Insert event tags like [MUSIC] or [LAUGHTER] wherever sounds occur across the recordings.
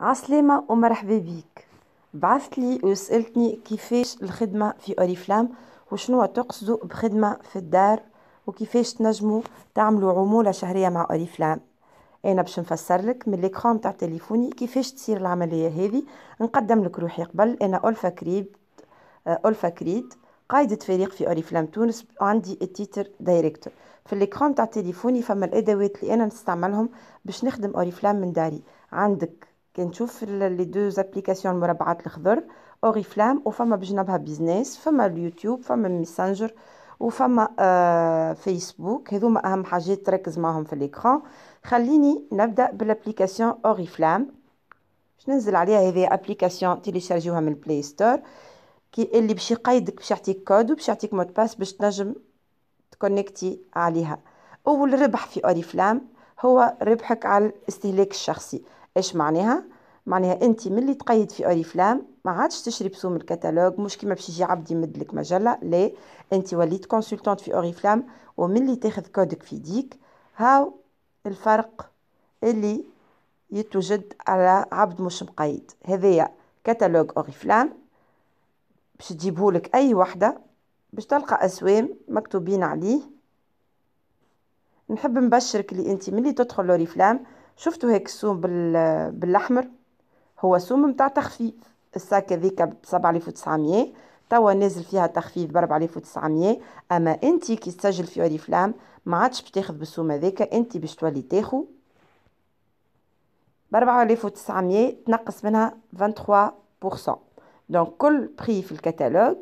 عسلامة ومرحبا بيك بعثت لي وسألتني كيفاش الخدمة في أوريفلام وشنو تقصدوا بخدمة في الدار وكيفاش تنجموا تعملوا عمولة شهرية مع أوريفلام أنا باش نفسر لك من ليكرون تاع تليفوني كيفاش تصير العملية هذه نقدم لك روحي قبل أنا ألفا كريد ألفا كريد قايدة فريق في أوريفلام تونس عندي التيتر دايركتور في الإكرام تاع تليفوني فما الأدوات اللي أنا نستعملهم باش نخدم أوريفلام من داري عندك كنشوف لي دو زابليكاسيون المربعات الخضر اوريفلام وفما بجنبها بيزنس فما اليوتيوب فما ميسنجر وفما آه فيسبوك هذوما اهم حاجات تركز معهم في ليكرون خليني نبدا بالابليكاسيون اوريفلام باش ننزل عليها هذه ابليكاسيون تيليشارجيوها من البلاي ستور كي اللي باش يقيدك باش يعطيك كود وباش يعطيك مود باس باش تنجم تكونكتي عليها اول ربح في اوريفلام هو ربحك على الاستهلاك الشخصي ايش معناها معناها انت ملي تقيد في اوريفلام ما عادش تشري بسوم الكتالوج مش كيما باش يجي عبد يمد لك مجله لا انت وليت كونسلتانت في اوريفلام وملي تاخذ كودك في ديك هاو الفرق اللي يتوجد على عبد مش مقيد هذايا كتالوج اوريفلام باش تجيبهولك اي وحده باش تلقى اسوام مكتوبين عليه نحب نبشرك اللي انت ملي تدخل لوريفلام شفتوا هيك السوم بال... بالاحمر هو سوم متاع تخفيف الساك هذيك ب 7900 توا نازل فيها تخفيف ب 4900 اما انت كي تسجل في اوريفلام ما عادش بتاخذ بالسوم هذاك انت باش تولي تاخو ب 4900 تنقص منها 23% دونك كل بري في الكتالوج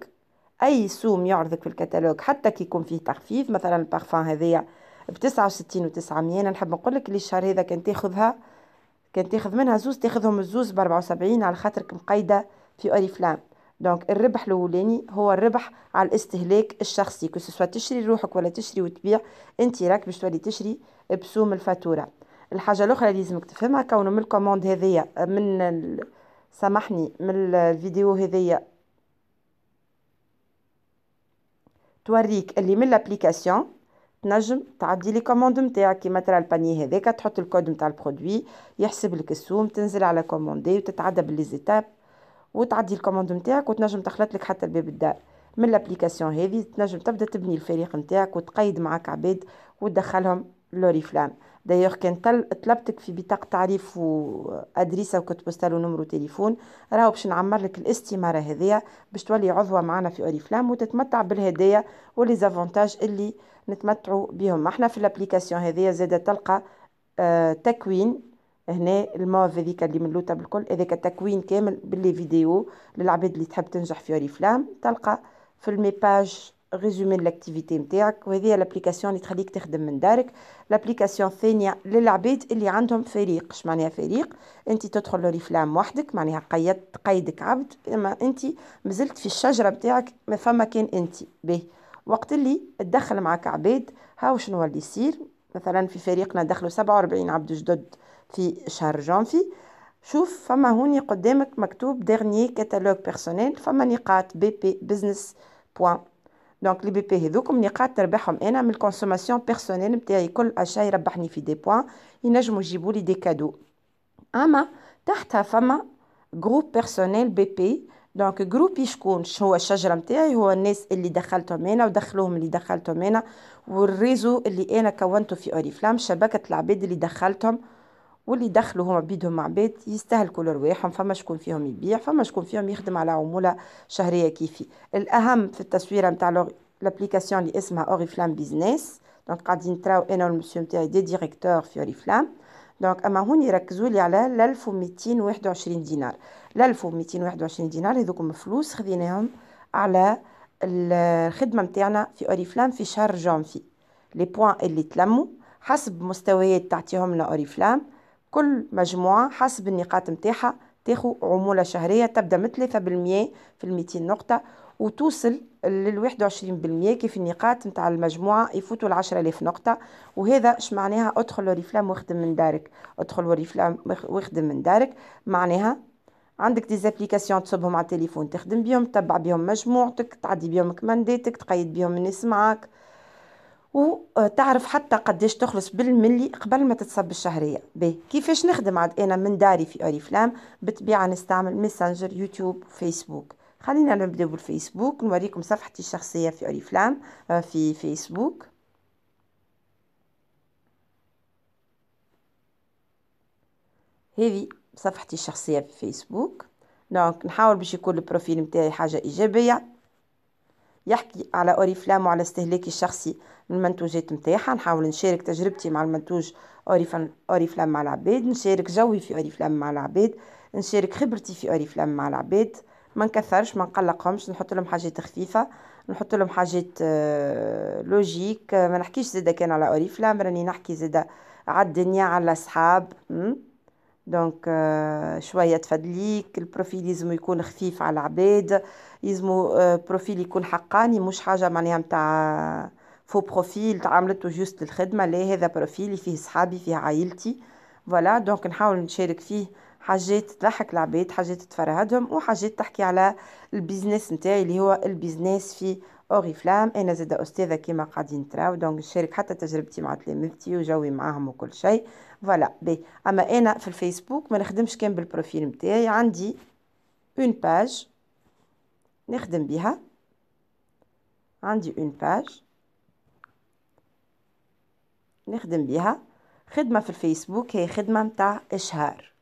اي سوم يعرضك في الكتالوج حتى كي يكون فيه تخفيف مثلا البارفان هذايا ب 69 و900 انا نحب نقول لك اللي الشهر هذا كان تاخذها كان تاخذ منها زوز تاخذهم الزوز ب 74 على خاطرك مقيده في اوريفلام دونك الربح الاولاني هو الربح على الاستهلاك الشخصي كو سوا تشري روحك ولا تشري وتبيع انت راك باش تولي تشري بسوم الفاتوره الحاجه الاخرى اللي لازمك تفهمها كونه من الكوموند هذيا من ال... سامحني من الفيديو هذيا توريك اللي من لابليكاسيون تنجم تعدي لي كوموند نتاعك كيما ترى الباني هذاك تحط الكود نتاع البرودوي يحسب لك السوم تنزل على كوموندي وتتعدى باللي زيتاب وتعدي الكوموند نتاعك وتنجم تخلط لك حتى الباب الدار من الابليكاسيون هذه تنجم تبدا تبني الفريق نتاعك وتقيد معاك عباد وتدخلهم لوريفلام دايوغ كان طلبتك في بطاقة تعريف وأدريسة وكنت بوستال ونمرو تليفون راهو باش نعمر لك الاستمارة هاذيا باش تولي عضوة معنا في أوريفلام وتتمتع بالهدايا وليزافونتاج اللي نتمتعوا بهم احنا في الابليكاسيون هاذيا زادة تلقى آه، تكوين هنا الموف هذيك اللي من اللوطه بالكل هذاك التكوين كامل باللي فيديو للعباد اللي تحب تنجح في اوريفلام تلقى في الميباج ريزومي لاكتيفيتي نتاعك وهذه الابليكاسيون اللي تخليك تخدم من دارك الابليكاسيون الثانيه للعباد اللي عندهم فريق اش معناها فريق انت تدخل لوريفلام وحدك معناها قيدت قيدك عبد اما انت مازلت في الشجره نتاعك ما فما كان انت به وقت اللي تدخل معك عباد هاو شنو اللي يصير مثلا في فريقنا دخلوا 47 عبد جدد في شهر جانفي شوف فما هوني قدامك مكتوب ديرني كتالوج بيرسونيل فما نقاط بي بي بزنس بوان دونك لي بي بي هذوكم نقاط تربحهم انا من الكونسوماسيون بيرسونيل نتاعي كل اشياء يربحني في دي بوان ينجموا يجيبوا لي دي كادو اما تحتها فما جروب بيرسونيل بي بي دونك جروب شكون هو الشجره نتاعي هو الناس اللي دخلتهم انا ودخلوهم اللي دخلتهم انا والريزو اللي انا كونته في اوريفلام شبكه العباد اللي دخلتهم واللي دخلوا هما بيدهم عباد يستهلكوا لرواحهم فما شكون فيهم يبيع فما شكون فيهم يخدم على عمولة شهرية كيفي الأهم في التصويره نتاع لابليكاسيون اللي اسمها أوريفلام بيزنس دونك قاعدين نتراو أنا والمسيو نتاعي دي ديريكتور في أوريفلام دونك أما هون يركزوا لي على 1221 دينار 1221 دينار هذوك فلوس خذيناهم على الخدمة نتاعنا في أوريفلام في شهر جانفي لي بوان اللي تلموا حسب مستويات تعطيهم لنا أوريفلام كل مجموعة حسب النقاط متاحة تاخو عمولة شهرية تبدأ من ثلاثة بالمئة في الميتين نقطة وتوصل للواحد وعشرين بالمية كيف النقاط متاع المجموعة يفوتوا العشرة آلاف نقطة وهذا اش معناها ادخل وريفلام واخدم من دارك ادخل وريفلام واخدم من دارك معناها عندك دي زابليكاسيون تصبهم على التليفون تخدم بيهم تبع بيهم مجموعتك تعدي بيهم كمانداتك تقيد بيهم الناس معاك وتعرف حتى قداش تخلص بالملي قبل ما تتصب الشهرية به كيفاش نخدم عاد أنا من داري في أوريفلام بتبيع نستعمل ميسنجر يوتيوب فيسبوك خلينا نبدأ بالفيسبوك نوريكم صفحتي الشخصية في أوريفلام آه، في فيسبوك هذه صفحتي الشخصية في فيسبوك دونك نحاول باش يكون البروفيل نتاعي حاجة إيجابية يحكي على اوريفلام وعلى استهلاكي الشخصي للمنتوجات المنتوجات نتاعها نحاول نشارك تجربتي مع المنتوج اوريفلام مع العباد نشارك جوي في اوريفلام مع العباد نشارك خبرتي في اوريفلام مع العباد ما نكثرش ما نقلقهمش نحط لهم حاجات خفيفه نحط لهم حاجات آه، لوجيك ما نحكيش زادا كان على اوريفلام راني نحكي زادا على الدنيا على الصحاب دونك euh, شويه تفدليك البروفيل لازم يكون خفيف على العباد يزمو آه، بروفيل يكون حقاني مش حاجه معناها نتاع فو بروفيل تعاملته جوست للخدمه لا هذا بروفيلي فيه صحابي فيه عائلتي فوالا دونك نحاول نشارك فيه حاجات تضحك العباد حاجات تفرهدهم وحاجات تحكي على البيزنس نتاعي اللي هو البيزنس في اوريفلام انا زاد استاذه كيما قاعدين تراو دونك نشارك حتى تجربتي مع تلامذتي وجوي معاهم وكل شيء فوالا بي اما انا في الفيسبوك ما نخدمش كان بالبروفيل نتاعي عندي اون باج نخدم بها عندي اون باج نخدم بها خدمه في الفيسبوك هي خدمه متاع اشهار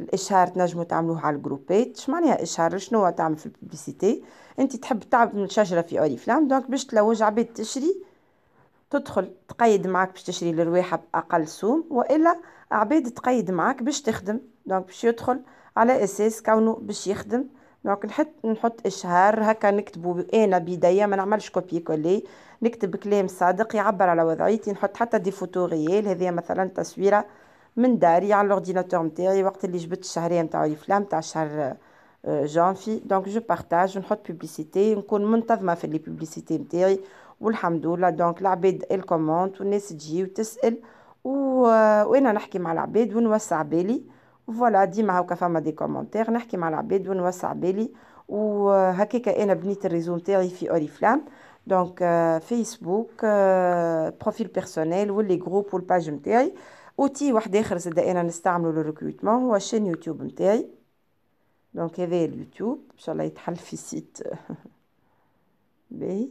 الاشهار تنجموا تعملوه على الجروبات اش معناها اشهار شنو تعمل في الببليسيتي انت تحب تعبد من شجره في اوريفلام نعم؟ دونك باش تلوج عباد تشري تدخل تقيد معاك باش تشري الرواحه باقل سوم والا عباد تقيد معاك باش تخدم دونك باش يدخل على اساس كونه باش يخدم دونك نحط نحط اشهار هكا نكتبو انا بيديا ما نعملش كوبي كولي نكتب كلام صادق يعبر على وضعيتي نحط حتى دي فوتو غيال هذه مثلا تصويره من داري على لورديناتور نتاعي وقت اللي جبت الشهريه نتاع الفلام نتاع شهر آه، جانفي دونك جو بارتاج ونحط بوبليسيتي نكون منتظمه في لي بوبليسيتي نتاعي والحمد لله دونك العباد الكومونت والناس تجي وتسال و... آه، وانا نحكي مع العباد ونوسع بالي فوالا ديما هاكا فما دي كومونتير نحكي مع العباد ونوسع بالي وهكاك آه، انا بنيت الريزو نتاعي في اوريفلام دونك فيسبوك بروفيل بيرسونيل واللي جروب والباج نتاعي اوتي واحد اخر زاد انا نستعمله للريكروتمون هو شين يوتيوب نتاعي دونك هذا اليوتيوب ان شاء الله يتحل في سيت [LAUGHS] باهي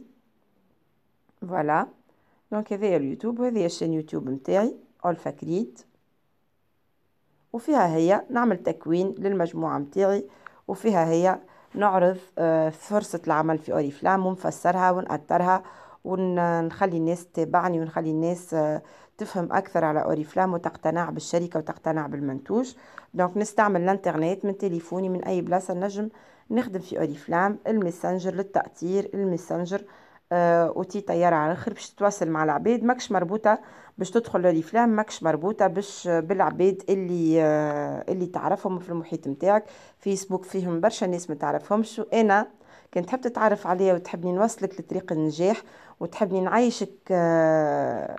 فوالا دونك هذا اليوتيوب وهذه الشين يوتيوب نتاعي اولفا كريت وفيها هي نعمل تكوين للمجموعه نتاعي وفيها هي نعرض آه، فرصة العمل في أوريفلام ونفسرها ونأطرها ونخلي الناس تتابعني ونخلي الناس آه، تفهم اكثر على اوريفلام وتقتنع بالشركه وتقتنع بالمنتوج دونك نستعمل الانترنت من تليفوني من اي بلاصه نجم نخدم في اوريفلام الميسنجر للتاثير الميسنجر آه وتي طيارة على الاخر باش تتواصل مع العباد ماكش مربوطه باش تدخل لوريفلام ماكش مربوطه باش بالعباد اللي آه اللي تعرفهم في المحيط نتاعك فيسبوك فيهم برشا ناس ما تعرفهمش وانا كان تحب تتعرف عليا وتحبني نوصلك لطريق النجاح وتحبني نعيشك آه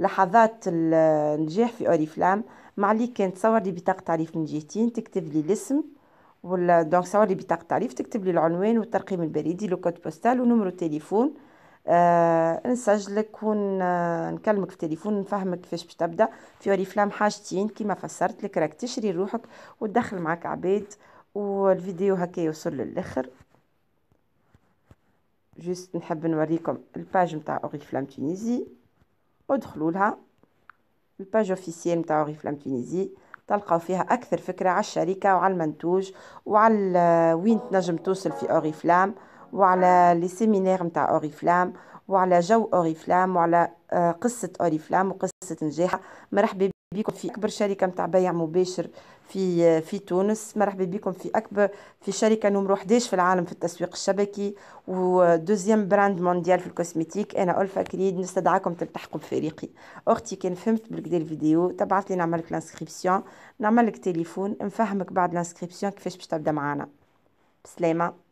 لحظات النجاح في اوريفلام مع اللي كان تصور لي بطاقه تعريف من جهتين تكتب لي الاسم ولا دونك صور لي بطاقه تعريف تكتب لي العنوان والترقيم البريدي لو كود بوستال ونمرو التليفون آه نسجلك ونكلمك في التليفون نفهمك كيفاش باش تبدا في اوريفلام حاجتين كيما فسرت لك راك تشري روحك وتدخل معاك عباد والفيديو هكا يوصل للاخر جست نحب نوريكم الباج نتاع اوريفلام تونيزي ادخلوا لها الباج اوفيسيال نتاع اوريفلام تونيزي تلقاو فيها اكثر فكره على الشركه وعلى المنتوج وعلى وين تنجم توصل في اوريفلام وعلى لي سيمينار نتاع اوريفلام وعلى جو اوريفلام وعلى آه، قصه اوريفلام وقصه مؤسسه نجاح مرحبا بكم في اكبر شركه نتاع بيع مباشر في في تونس مرحبا بكم في اكبر في شركه نمرو 11 في العالم في التسويق الشبكي ودوزيام براند مونديال في الكوسمتيك انا الفا كريد نستدعاكم تلتحقوا بفريقي اختي كان فهمت بالكدا الفيديو تبعث لي نعمل لك لانسكريبسيون نعمل لك تليفون نفهمك بعد لانسكريبسيون كيفاش باش تبدا معانا بسلامه